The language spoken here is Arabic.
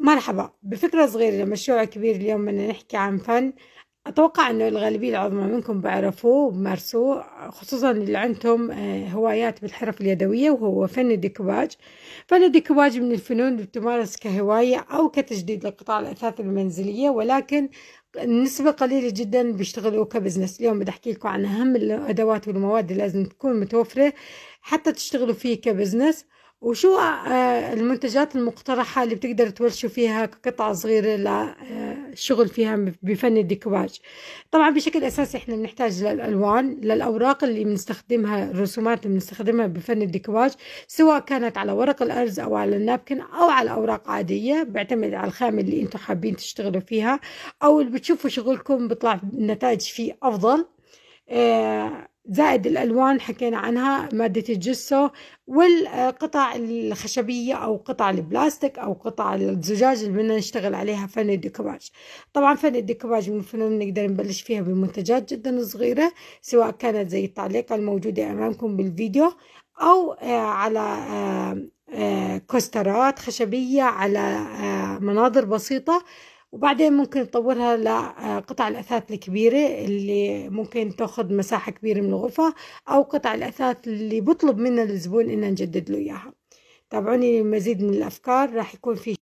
مرحبا بفكرة صغيرة لمشروع كبير اليوم بدنا نحكي عن فن أتوقع إنه الغالبية العظمى منكم بعرفوه وبمارسوه خصوصا اللي عندهم آه، هوايات بالحرف اليدوية وهو فن الديكوباج فن الديكوباج من الفنون اللي بتمارس كهواية أو كتجديد لقطاع الأثاث المنزلية ولكن نسبة قليلة جدا بيشتغلوا كبزنس اليوم بدي أحكي لكم عن أهم الأدوات والمواد اللي لازم تكون متوفرة حتى تشتغلوا فيه كبزنس وشو آه، المنتجات المقترحة اللي بتقدر تورشوا فيها قطعة صغيرة للشغل آه، فيها بفن الديكواج طبعا بشكل أساسي احنا بنحتاج للألوان للأوراق اللي بنستخدمها الرسومات اللي بنستخدمها بفن الديكواج سواء كانت على ورق الأرز أو على النابكن أو على أوراق عادية بعتمد على الخام اللي انتم حابين تشتغلوا فيها أو اللي بتشوفوا شغلكم بيطلع نتائج فيه أفضل آه، زائد الألوان حكينا عنها مادة الجسو والقطع الخشبية أو قطع البلاستيك أو قطع الزجاج اللي بدنا نشتغل عليها فن الديكوباج طبعا فن الديكوباج من الفنون نقدر نبلش فيها بمنتجات جدا صغيرة سواء كانت زي التعليقة الموجودة أمامكم بالفيديو أو آه، على آه، آه، كوسترات خشبية على مناظر بسيطة وبعدين ممكن تطورها لقطع آه، الأثاث الكبيرة اللي ممكن تاخد مساحة كبيرة من الغرفة أو قطع الأثاث اللي بطلب منا الزبون إن نجدد له إياها تابعوني للمزيد من الأفكار راح يكون في